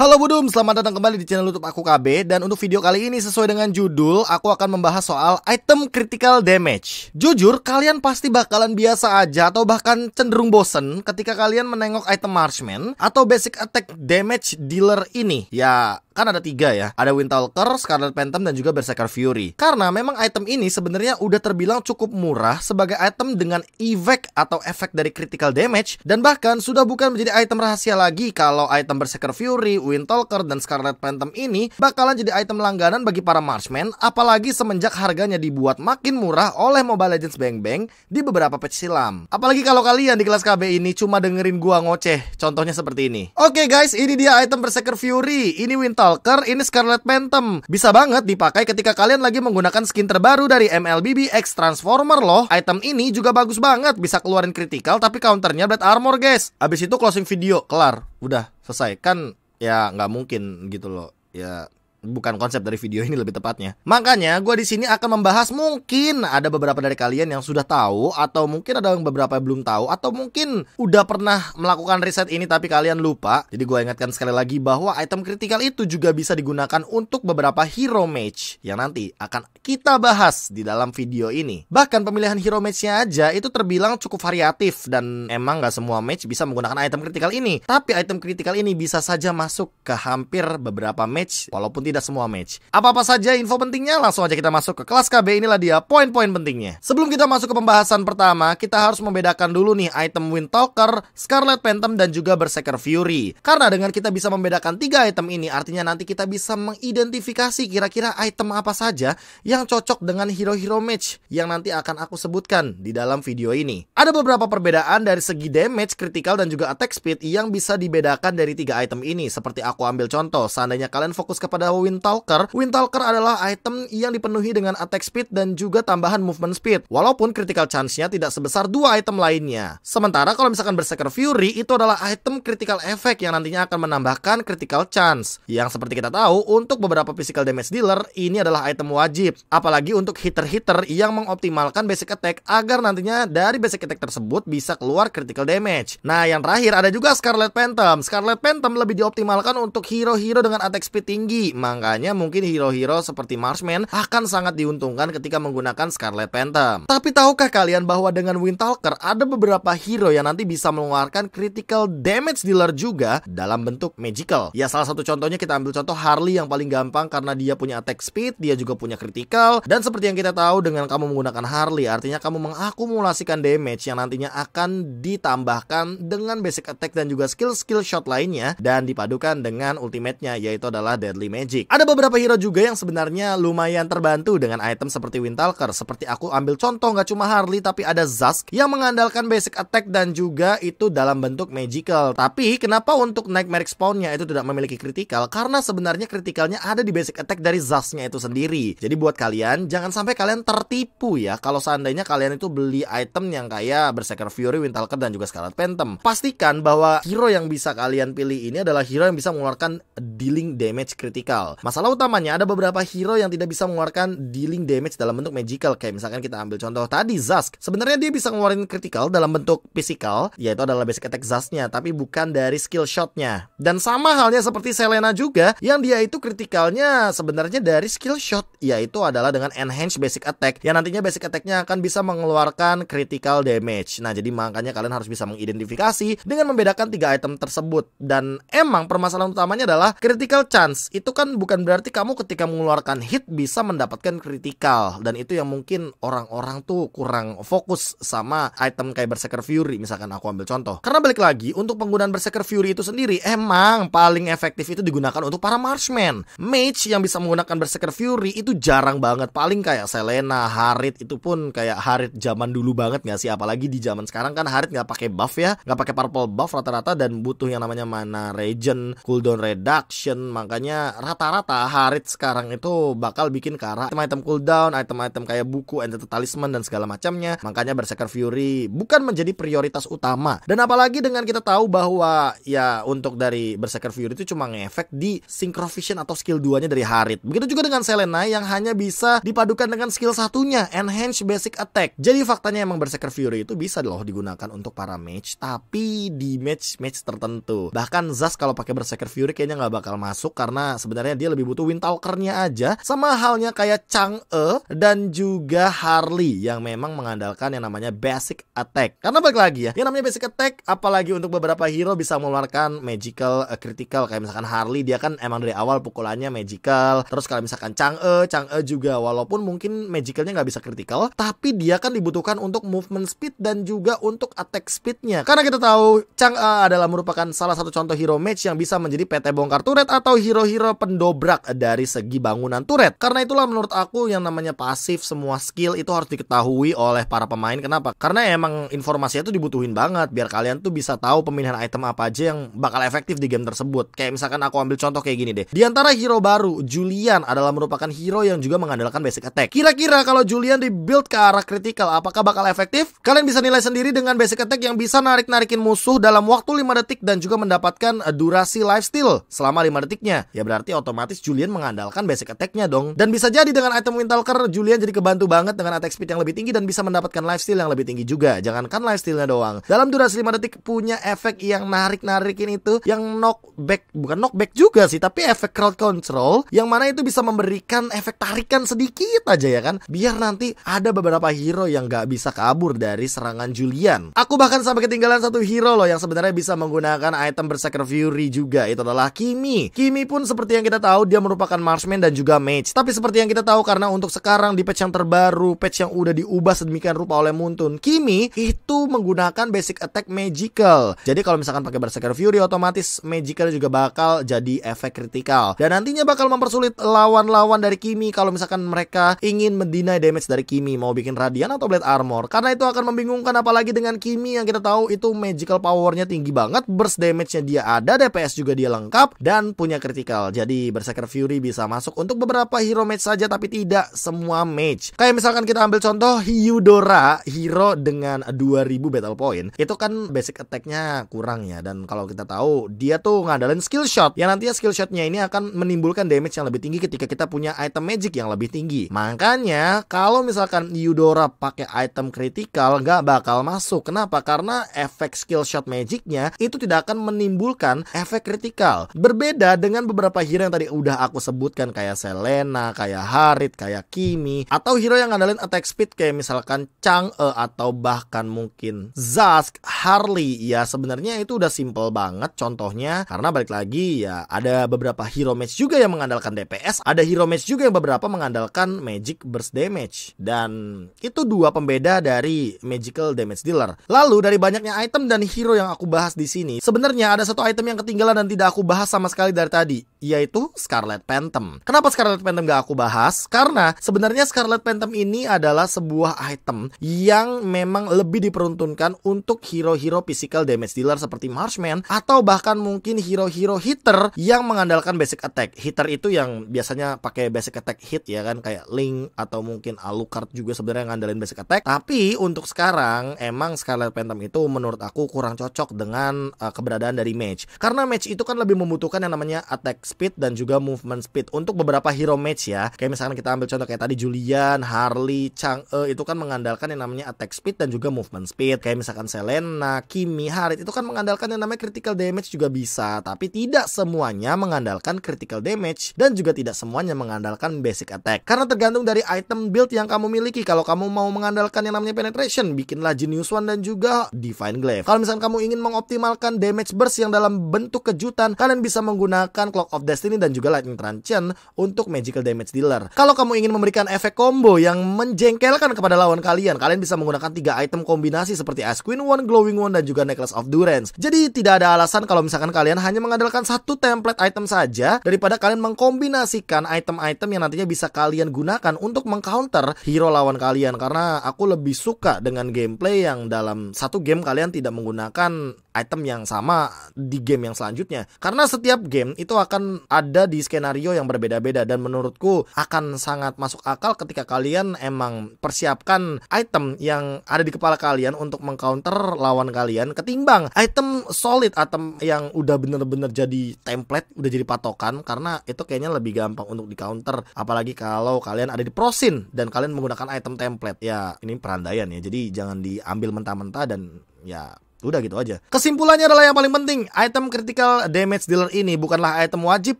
Halo Budum, selamat datang kembali di channel YouTube aku KB dan untuk video kali ini sesuai dengan judul aku akan membahas soal item critical damage. Jujur, kalian pasti bakalan biasa aja atau bahkan cenderung bosen ketika kalian menengok item marshman atau basic attack damage dealer ini. Ya, kan ada tiga ya. Ada Windtalker, Scarlet Phantom, dan juga Berserker Fury. Karena memang item ini sebenarnya udah terbilang cukup murah sebagai item dengan efek atau efek dari critical damage. Dan bahkan sudah bukan menjadi item rahasia lagi kalau item Berserker Fury, Windtalker dan Scarlet Phantom ini bakalan jadi item langganan bagi para Marshman. Apalagi semenjak harganya dibuat makin murah oleh Mobile Legends Bang Bang di beberapa patch silam. Apalagi kalau kalian di kelas KB ini cuma dengerin gua ngoceh. Contohnya seperti ini. Oke okay guys, ini dia item Berserker Fury. Ini Wind Stalker, ini Scarlet Phantom. Bisa banget dipakai ketika kalian lagi menggunakan skin terbaru dari MLBB X Transformer loh. Item ini juga bagus banget, bisa keluarin critical tapi counternya Blade Armor guys. Abis itu closing video, kelar. Udah, selesai. Kan ya nggak mungkin gitu loh. Ya bukan konsep dari video ini lebih tepatnya. Makanya gue di sini akan membahas mungkin ada beberapa dari kalian yang sudah tahu atau mungkin ada yang beberapa yang belum tahu atau mungkin udah pernah melakukan riset ini tapi kalian lupa. Jadi gue ingatkan sekali lagi bahwa item kritikal itu juga bisa digunakan untuk beberapa hero match yang nanti akan kita bahas di dalam video ini. Bahkan pemilihan hero matchnya aja itu terbilang cukup variatif dan emang nggak semua match bisa menggunakan item kritikal ini. Tapi item kritikal ini bisa saja masuk ke hampir beberapa match walaupun tidak semua match. Apa-apa saja info pentingnya, langsung aja kita masuk ke kelas KB. Inilah dia poin-poin pentingnya. Sebelum kita masuk ke pembahasan pertama, kita harus membedakan dulu nih item Wind Talker, Scarlet Phantom, dan juga Berserker Fury. Karena dengan kita bisa membedakan tiga item ini, artinya nanti kita bisa mengidentifikasi kira-kira item apa saja yang cocok dengan hero-hero match yang nanti akan aku sebutkan di dalam video ini. Ada beberapa perbedaan dari segi damage, critical, dan juga attack speed yang bisa dibedakan dari tiga item ini. Seperti aku ambil contoh, seandainya kalian fokus kepada Windtalker, Wind adalah item yang dipenuhi dengan attack speed dan juga tambahan movement speed. Walaupun critical chance-nya tidak sebesar dua item lainnya. Sementara kalau misalkan Berserker Fury itu adalah item critical effect yang nantinya akan menambahkan critical chance. Yang seperti kita tahu, untuk beberapa physical damage dealer ini adalah item wajib. Apalagi untuk hitter-hitter yang mengoptimalkan basic attack agar nantinya dari basic attack tersebut bisa keluar critical damage. Nah, yang terakhir ada juga Scarlet Phantom. Scarlet Phantom lebih dioptimalkan untuk hero-hero dengan attack speed tinggi Makanya mungkin hero-hero seperti Marshman akan sangat diuntungkan ketika menggunakan Scarlet Phantom. Tapi tahukah kalian bahwa dengan Windtalker ada beberapa hero yang nanti bisa mengeluarkan critical damage dealer juga dalam bentuk magical. Ya salah satu contohnya kita ambil contoh Harley yang paling gampang karena dia punya attack speed, dia juga punya critical dan seperti yang kita tahu dengan kamu menggunakan Harley artinya kamu mengakumulasikan damage yang nantinya akan ditambahkan dengan basic attack dan juga skill-skill shot lainnya dan dipadukan dengan ultimate-nya yaitu adalah deadly magic magic. Ada beberapa hero juga yang sebenarnya lumayan terbantu dengan item seperti Windtalker. Seperti aku ambil contoh nggak cuma Harley tapi ada Zask yang mengandalkan basic attack dan juga itu dalam bentuk magical. Tapi kenapa untuk Nightmare nya itu tidak memiliki critical? Karena sebenarnya criticalnya ada di basic attack dari Zask-nya itu sendiri. Jadi buat kalian jangan sampai kalian tertipu ya kalau seandainya kalian itu beli item yang kayak Berserker Fury, Windtalker dan juga Scarlet Phantom. Pastikan bahwa hero yang bisa kalian pilih ini adalah hero yang bisa mengeluarkan dealing damage critical magical. Masalah utamanya ada beberapa hero yang tidak bisa mengeluarkan dealing damage dalam bentuk magical. Kayak misalkan kita ambil contoh tadi Zask. Sebenarnya dia bisa ngeluarin critical dalam bentuk physical, yaitu adalah basic attack Zasknya, tapi bukan dari skill shotnya. Dan sama halnya seperti Selena juga, yang dia itu criticalnya sebenarnya dari skill shot, yaitu adalah dengan enhanced basic attack, yang nantinya basic attacknya akan bisa mengeluarkan critical damage. Nah, jadi makanya kalian harus bisa mengidentifikasi dengan membedakan tiga item tersebut. Dan emang permasalahan utamanya adalah critical chance. Itu kan bukan berarti kamu ketika mengeluarkan hit bisa mendapatkan kritikal dan itu yang mungkin orang-orang tuh kurang fokus sama item kayak Berserker Fury misalkan aku ambil contoh. Karena balik lagi untuk penggunaan Berserker Fury itu sendiri emang paling efektif itu digunakan untuk para marshman Mage yang bisa menggunakan Berserker Fury itu jarang banget paling kayak Selena, Harith itu pun kayak Harith zaman dulu banget nggak sih apalagi di zaman sekarang kan Harith nggak pakai buff ya, nggak pakai purple buff rata-rata dan butuh yang namanya mana regen, cooldown reduction makanya rata rata-rata Harit sekarang itu bakal bikin ke arah item-item cooldown, item-item kayak buku, entity talisman dan segala macamnya. Makanya Berserker Fury bukan menjadi prioritas utama. Dan apalagi dengan kita tahu bahwa ya untuk dari Berserker Fury itu cuma ngefek di Synchro atau skill duanya dari Harit. Begitu juga dengan Selena yang hanya bisa dipadukan dengan skill satunya, Enhance Basic Attack. Jadi faktanya emang Berserker Fury itu bisa loh digunakan untuk para match, tapi di match-match tertentu. Bahkan Zas kalau pakai Berserker Fury kayaknya nggak bakal masuk karena sebenarnya sebenarnya dia lebih butuh wind talkernya aja sama halnya kayak Chang E dan juga Harley yang memang mengandalkan yang namanya basic attack karena balik lagi ya yang namanya basic attack apalagi untuk beberapa hero bisa mengeluarkan magical uh, critical kayak misalkan Harley dia kan emang dari awal pukulannya magical terus kalau misalkan Chang E Chang E juga walaupun mungkin magicalnya nggak bisa critical tapi dia kan dibutuhkan untuk movement speed dan juga untuk attack speednya karena kita tahu Chang E adalah merupakan salah satu contoh hero match yang bisa menjadi PT bongkar turret atau hero-hero penduduk mendobrak dari segi bangunan turret. Karena itulah menurut aku yang namanya pasif semua skill itu harus diketahui oleh para pemain. Kenapa? Karena emang informasinya itu dibutuhin banget biar kalian tuh bisa tahu pemilihan item apa aja yang bakal efektif di game tersebut. Kayak misalkan aku ambil contoh kayak gini deh. Di antara hero baru, Julian adalah merupakan hero yang juga mengandalkan basic attack. Kira-kira kalau Julian dibuild ke arah critical, apakah bakal efektif? Kalian bisa nilai sendiri dengan basic attack yang bisa narik-narikin musuh dalam waktu 5 detik dan juga mendapatkan durasi lifesteal selama 5 detiknya. Ya berarti otomatis otomatis Julian mengandalkan basic attack-nya dong. Dan bisa jadi dengan item Windtalker, Julian jadi kebantu banget dengan attack speed yang lebih tinggi dan bisa mendapatkan lifesteal yang lebih tinggi juga. Jangankan lifesteal-nya doang. Dalam durasi 5 detik punya efek yang narik-narikin itu, yang knockback, bukan knockback juga sih, tapi efek crowd control, yang mana itu bisa memberikan efek tarikan sedikit aja ya kan. Biar nanti ada beberapa hero yang gak bisa kabur dari serangan Julian. Aku bahkan sampai ketinggalan satu hero loh yang sebenarnya bisa menggunakan item Berserker Fury juga. Itu adalah Kimi. Kimi pun seperti yang kita tahu dia merupakan marksman dan juga mage. Tapi seperti yang kita tahu karena untuk sekarang di patch yang terbaru, patch yang udah diubah sedemikian rupa oleh Muntun, Kimi itu menggunakan basic attack magical. Jadi kalau misalkan pakai Berserker Fury otomatis magical juga bakal jadi efek kritikal. Dan nantinya bakal mempersulit lawan-lawan dari Kimi kalau misalkan mereka ingin mendinai damage dari Kimi, mau bikin radian atau blade armor. Karena itu akan membingungkan apalagi dengan Kimi yang kita tahu itu magical powernya tinggi banget, burst damage-nya dia ada, DPS juga dia lengkap dan punya kritikal. Jadi Berserker Fury bisa masuk untuk beberapa hero match saja tapi tidak semua match. Kayak misalkan kita ambil contoh Hyudora, hero dengan 2000 battle point. Itu kan basic attack-nya kurang ya dan kalau kita tahu dia tuh ngandalin skill shot. Yang nantinya skill shotnya ini akan menimbulkan damage yang lebih tinggi ketika kita punya item magic yang lebih tinggi. Makanya kalau misalkan Hyudora pakai item critical nggak bakal masuk. Kenapa? Karena efek skill shot magicnya itu tidak akan menimbulkan efek critical. Berbeda dengan beberapa hero yang tadi tadi udah aku sebutkan kayak Selena, kayak Harit, kayak Kimi atau hero yang ngandelin attack speed kayak misalkan Chang'e atau bahkan mungkin Zask, Harley ya sebenarnya itu udah simple banget contohnya karena balik lagi ya ada beberapa hero match juga yang mengandalkan DPS, ada hero match juga yang beberapa mengandalkan magic burst damage dan itu dua pembeda dari magical damage dealer. Lalu dari banyaknya item dan hero yang aku bahas di sini, sebenarnya ada satu item yang ketinggalan dan tidak aku bahas sama sekali dari tadi, yaitu Scarlet Phantom. Kenapa Scarlet Phantom gak aku bahas? Karena sebenarnya Scarlet Phantom ini adalah sebuah item yang memang lebih diperuntukkan untuk hero-hero physical damage dealer seperti Marshman atau bahkan mungkin hero-hero hitter yang mengandalkan basic attack. Hitter itu yang biasanya pakai basic attack hit ya kan kayak Link atau mungkin Alucard juga sebenarnya ngandelin basic attack. Tapi untuk sekarang emang Scarlet Phantom itu menurut aku kurang cocok dengan uh, keberadaan dari mage. Karena mage itu kan lebih membutuhkan yang namanya attack speed dan dan juga movement speed untuk beberapa hero match ya kayak misalkan kita ambil contoh kayak tadi Julian, Harley, Chang'e itu kan mengandalkan yang namanya attack speed dan juga movement speed kayak misalkan Selena, Kimi, Harith itu kan mengandalkan yang namanya critical damage juga bisa tapi tidak semuanya mengandalkan critical damage dan juga tidak semuanya mengandalkan basic attack karena tergantung dari item build yang kamu miliki kalau kamu mau mengandalkan yang namanya penetration bikinlah Genius One dan juga Divine Glaive kalau misalkan kamu ingin mengoptimalkan damage burst yang dalam bentuk kejutan kalian bisa menggunakan Clock of Destiny dan juga Lightning Truncheon untuk Magical Damage Dealer. Kalau kamu ingin memberikan efek combo yang menjengkelkan kepada lawan kalian, kalian bisa menggunakan tiga item kombinasi seperti Ice Queen One, Glowing One, dan juga Necklace of Durance. Jadi tidak ada alasan kalau misalkan kalian hanya mengandalkan satu template item saja daripada kalian mengkombinasikan item-item yang nantinya bisa kalian gunakan untuk mengcounter hero lawan kalian karena aku lebih suka dengan gameplay yang dalam satu game kalian tidak menggunakan item yang sama di game yang selanjutnya karena setiap game itu akan ada ada di skenario yang berbeda-beda dan menurutku akan sangat masuk akal ketika kalian emang persiapkan item yang ada di kepala kalian untuk mengcounter lawan kalian ketimbang item solid item yang udah bener-bener jadi template udah jadi patokan karena itu kayaknya lebih gampang untuk di counter apalagi kalau kalian ada di prosin dan kalian menggunakan item template ya ini perandaian ya jadi jangan diambil mentah-mentah dan ya Udah gitu aja. Kesimpulannya adalah yang paling penting, item critical damage dealer ini bukanlah item wajib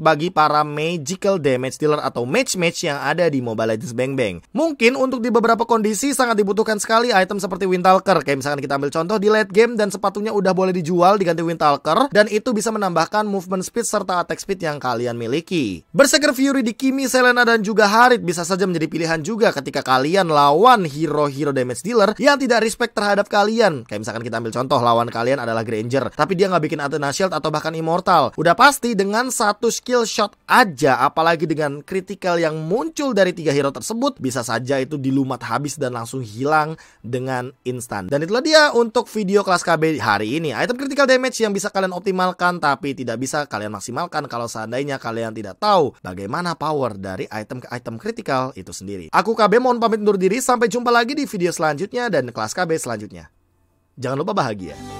bagi para magical damage dealer atau match-match yang ada di Mobile Legends Bang Bang. Mungkin untuk di beberapa kondisi sangat dibutuhkan sekali item seperti Windtalker. Kayak misalkan kita ambil contoh di late game dan sepatunya udah boleh dijual diganti Windtalker dan itu bisa menambahkan movement speed serta attack speed yang kalian miliki. Berserker Fury di Kimi, Selena dan juga Harith bisa saja menjadi pilihan juga ketika kalian lawan hero-hero damage dealer yang tidak respect terhadap kalian. Kayak misalkan kita ambil contoh lawan kalian adalah Granger. Tapi dia nggak bikin Athena Shield atau bahkan Immortal. Udah pasti dengan satu skill shot aja, apalagi dengan critical yang muncul dari tiga hero tersebut, bisa saja itu dilumat habis dan langsung hilang dengan instan. Dan itulah dia untuk video kelas KB hari ini. Item critical damage yang bisa kalian optimalkan tapi tidak bisa kalian maksimalkan kalau seandainya kalian tidak tahu bagaimana power dari item ke item critical itu sendiri. Aku KB mohon pamit undur diri, sampai jumpa lagi di video selanjutnya dan kelas KB selanjutnya. Jangan lupa bahagia.